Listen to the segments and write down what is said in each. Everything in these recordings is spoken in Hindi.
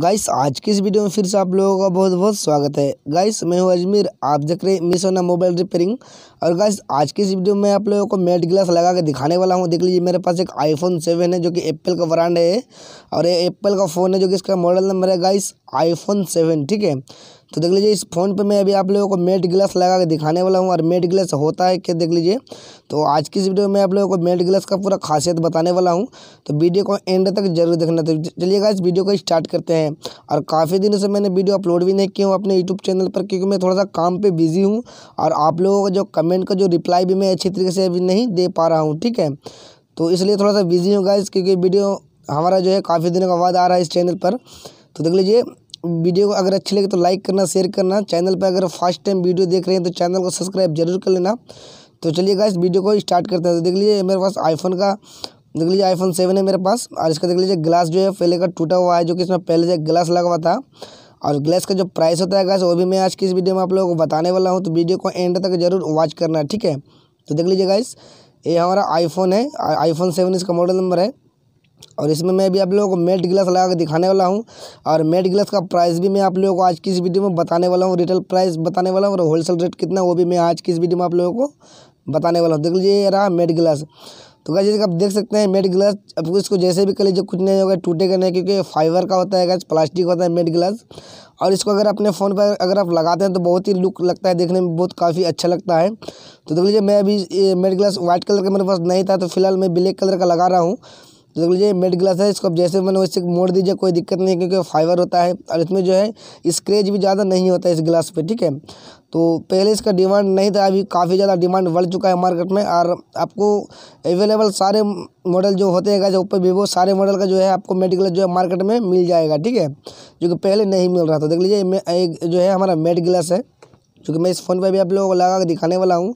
गाइस आज की इस वीडियो में फिर से आप लोगों का बहुत बहुत स्वागत है गाइस मैं हूँ अजमेर आप देख रहे हैं मिस होना मोबाइल रिपेयरिंग और गाइस आज की इस वीडियो में आप लोगों को मेट ग्लास लगा के दिखाने वाला हूँ देख लीजिए मेरे पास एक आईफोन सेवन है जो कि एप्पल का ब्रांड है और ये एप्पल का फ़ोन है जो कि इसका मॉडल नंबर है गाइस आईफोन सेवन ठीक है तो देख लीजिए इस फ़ोन पे मैं अभी आप लोगों को मेट ग्लास लगा के दिखाने वाला हूँ और मेट ग्लास होता है क्या देख लीजिए तो आज की इस वीडियो में आप लोगों को मेट ग्लास का पूरा खासियत बताने वाला हूँ तो वीडियो को एंड तक जरूर देखना तो चलिएगा इस वीडियो को स्टार्ट करते हैं और काफ़ी दिनों से मैंने वीडियो अपलोड भी नहीं किया हूँ अपने यूट्यूब चैनल पर क्योंकि मैं थोड़ा सा काम पर बिज़ी हूँ और आप लोगों का जो कमेंट का जो रिप्लाई भी मैं अच्छी तरीके से अभी नहीं दे पा रहा हूँ ठीक है तो इसलिए थोड़ा सा बिज़ी हूँ गाइज क्योंकि वीडियो हमारा जो है काफ़ी दिनों का बाद आ रहा है इस चैनल पर तो देख लीजिए वीडियो को अगर अच्छी लगे तो लाइक करना शेयर करना चैनल पर अगर फर्स्ट टाइम वीडियो देख रहे हैं तो चैनल को सब्सक्राइब जरूर कर लेना तो चलिए गाइस वीडियो को स्टार्ट करते हैं तो देख लीजिए मेरे पास आईफोन का देख लीजिए आईफोन सेवन है मेरे पास और इसका देख लीजिए ग्लास जो है पहले का टूटा हुआ है जो कि इसमें पहले से ग्लास लगा हुआ था और ग्लास का जो प्राइस होता है गैस वो भी मैं आज की इस वीडियो में आप लोगों को बताने वाला हूँ तो वीडियो को एंड तक जरूर वॉच करना ठीक है तो देख लीजिए गाइस ये हमारा आईफोन है आईफोन सेवन इसका मॉडल नंबर है और इसमें मैं भी आप लोगों को मेट गिलास लगा के दिखाने वाला हूँ और मेट गिलास का प्राइस भी मैं आप लोगों को आज की इस वीडियो में बताने वाला हूँ रिटेल प्राइस बताने वाला हूँ और होलसेल रेट कितना वो भी मैं आज की इस वीडियो में आप लोगों को बताने वाला हूँ देख लीजिए ये रहा मेट गिलास तो जैसे आप देख सकते हैं मेट गिलास अब इसको जैसे भी कर लीजिए कुछ नहीं होगा टूटेगा नहीं क्योंकि फाइबर का होता है गाइज प्लास्टिक होता है मेट गिलास और इसको अगर अपने फ़ोन पर अगर आप लगाते हैं तो बहुत ही लुक लगता है देखने में बहुत काफ़ी अच्छा लगता है तो देख लीजिए मैं अभी मेट ग्लास व्हाइट कलर का मेरे पास नहीं था तो फिलहाल मैं ब्लैक कलर का लगा रहा हूँ देख लीजिए मेड ग्लास है इसको आप जैसे मैंने मतलब वैसे मोड़ दीजिए कोई दिक्कत नहीं है क्योंकि फाइबर होता है और इसमें जो है स्क्रेच भी ज़्यादा नहीं होता है इस ग्लास पे ठीक है तो पहले इसका डिमांड नहीं था अभी काफ़ी ज़्यादा डिमांड बढ़ चुका है मार्केट में और आपको अवेलेबल सारे मॉडल जो होते हैं जो ऊपर वीवो सारे मॉडल का जो है आपको मेड ग्लास जो है मार्केट में मिल जाएगा ठीक है जो कि पहले नहीं मिल रहा था देख लीजिए जो है हमारा मेड ग्लास है जो मैं इस फ़ोन पर भी आप लोगों को लगा के दिखाने वाला हूँ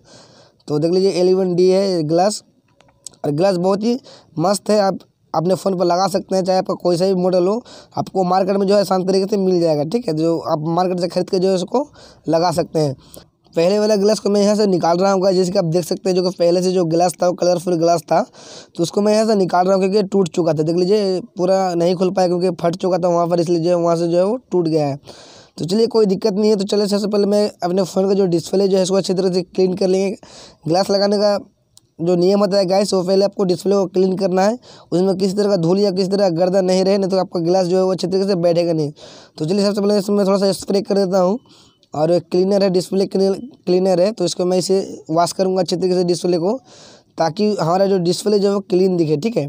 तो देख लीजिए एलेवन डी है ग्लास और ग्लास बहुत ही मस्त है आप अपने फ़ोन पर लगा सकते हैं चाहे आपका कोई सा भी मॉडल हो आपको मार्केट में जो है आसान तरीके से मिल जाएगा ठीक है जो आप मार्केट से खरीद के जो है उसको लगा सकते हैं पहले वाला ग्लास को मैं यहाँ से निकाल रहा हूँ जैसे कि आप देख सकते हैं जो कि पहले से जो ग्लास था वो कलरफुल ग्लास था तो उसको मैं यहाँ से निकाल रहा हूँ क्योंकि टूट चुका था देख लीजिए पूरा नहीं खुल पाया क्योंकि फट चुका था वहाँ पर इसलिए जो है वहाँ से जो है वो टूट गया है तो चलिए कोई दिक्कत नहीं है तो चलिए सबसे पहले मैं अपने फ़ोन का जो डिस्प्ले जो है इसको अच्छी तरह से क्लीन कर लेंगे ग्लास लगाने का जो नियम होता है गैस वो पहले आपको डिस्प्ले को क्लीन करना है उसमें किसी तरह का धूल या किसी तरह का गर्दा नहीं रहे नहीं तो आपका गिलास जो है वो अच्छे तरीके से बैठेगा नहीं तो चलिए सबसे पहले इसमें थोड़ा सा स्प्रे कर देता हूँ और एक क्लीनर है डिस्प्ले क्लीनर है तो इसको मैं इसे वॉश करूँगा अच्छे तरीके से डिस्प्ले को ताकि हमारा जो डिस्प्ले जो है वो क्लीन दिखे ठीक है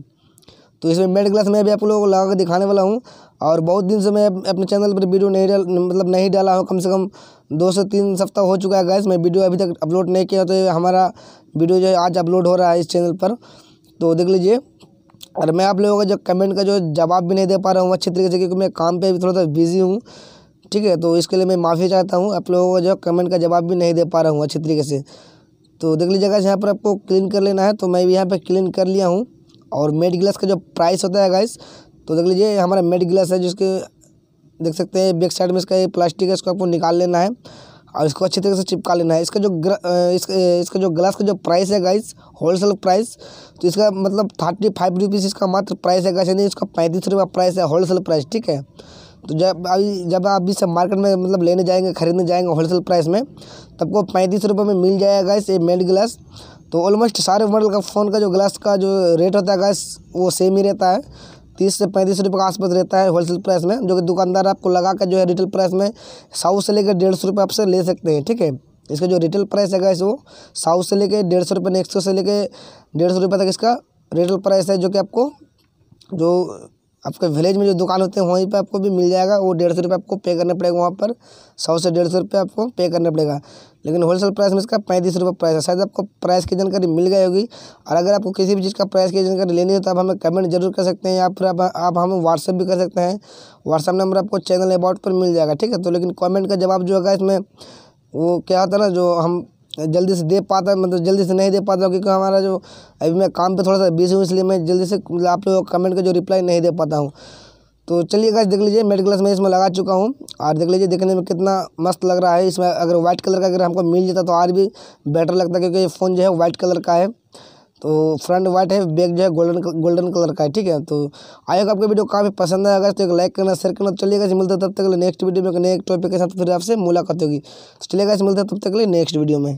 तो इसमें मेड ग्लास मैं भी आप लोगों को लगा कर दिखाने वाला हूँ और बहुत दिन से मैं अपने चैनल पर वीडियो नहीं डाल मतलब नहीं डाला हूँ कम से कम दो से तीन सप्ताह हो चुका है गैस मैं वीडियो अभी तक अपलोड नहीं किया तो हमारा वीडियो जो है आज अपलोड हो रहा है इस चैनल पर तो देख लीजिए और मैं आप लोगों का जो कमेंट का जो जवाब भी नहीं दे पा रहा हूँ अच्छे तरीके से क्योंकि मैं काम पर भी थोड़ा सा बिज़ी हूँ ठीक है तो इसके लिए मैं माफ़ी चाहता हूँ आप लोगों का जो कमेंट का जवाब भी नहीं दे पा रहा हूँ अच्छे तरीके से तो देख लीजिएगा यहाँ पर आपको क्लीन कर लेना है तो मैं भी यहाँ पर क्लीन कर लिया हूँ और मेड ग्लास का जो प्राइस होता है गाइस तो देख लीजिए हमारा मेड गिलास है जिसके देख सकते हैं बैक साइड में इसका ये प्लास्टिक है इसको आपको निकाल लेना है और इसको अच्छी तरीके से चिपका लेना है इसका जो ग्र, इसका, इसका जो ग्लास का जो प्राइस है गाइस होलसेल प्राइस तो इसका मतलब थर्टी फाइव रुपीज़ इसका मात्र प्राइस है गाइस यानी इसका पैंतीस रुपये प्राइस है होलसेल प्राइस ठीक है तो जब अभी जब आप इसे मार्केट में मतलब लेने जाएंगे खरीदने जाएंगे होलसेल प्राइस में तब तो को पैंतीस रुपये में मिल जाएगा गाइस ये मेड ग्लास तो ऑलमोस्ट सारे मॉडल का फ़ोन का जो ग्लास का जो रेट होता है गैस वो सेम ही रहता है तीस से पैंतीस रुपये के आसपास रहता है होलसेल प्राइस में जो कि दुकानदार आपको लगा कर जो है रिटेल प्राइस में सौ से लेकर डेढ़ सौ रुपये आपसे ले सकते हैं ठीक है इसका जो रिटेल प्राइस है गैस वो सौ से लेकर डेढ़ सौ रुपये नेक्स्ट से लेकर डेढ़ सौ रुपये तक इसका रिटेल प्राइस है जो कि आपको जो आपके विलेज में जो दुकान होते हैं वहीं पे आपको भी मिल जाएगा वो डेढ़ सौ रुपये आपको पे करना पड़ेगा वहाँ पर सौ से डेढ़ सौ रुपये आपको पे करना पड़ेगा लेकिन होलसेल प्राइस में इसका पैंतीस रुपये प्राइस है शायद आपको प्राइस की जानकारी मिल गई होगी और अगर आपको किसी भी चीज़ का प्राइस की जानकारी लेनी हो तो आप हमें कमेंट जरूर कर सकते हैं या फिर आप, आप हमें व्हाट्सअप भी कर सकते हैं व्हाट्सअप नंबर आपको चैनल अबाउट पर मिल जाएगा ठीक है तो लेकिन कॉमेंट का जवाब जो होगा इसमें वो क्या होता है ना जो हम जल्दी से दे पाता मतलब जल्दी से नहीं दे पाता क्योंकि हमारा जो अभी मैं काम पे थोड़ा सा बिजी हूँ इसलिए मैं जल्दी से मतलब आप लोगों कमेंट का जो रिप्लाई नहीं दे पाता हूँ तो चलिए गाइस देख लीजिए मेड ग्लास मैं इसमें लगा चुका हूँ और देख लीजिए देखने में कितना मस्त लग रहा है इसमें अगर व्हाइट कलर का अगर हमको मिल जाता तो और भी बेटर लगता क्योंकि ये फ़ोन जो है व्हाइट कलर का है तो फ्रंट व्हाइट है बैक जो है गोल्डन गोल्डन कलर का है ठीक है तो आई होप आपको वीडियो काफ़ी पसंद अगर तो एक लाइक करना शेयर करना तो चलिएगा मिलते तब तक के लिए नेक्स्ट वीडियो में नए टॉपिक के साथ फिर आपसे मुलाकात होगी तो चलिएगा मिलते तब तक के लिए नेक्स्ट वीडियो में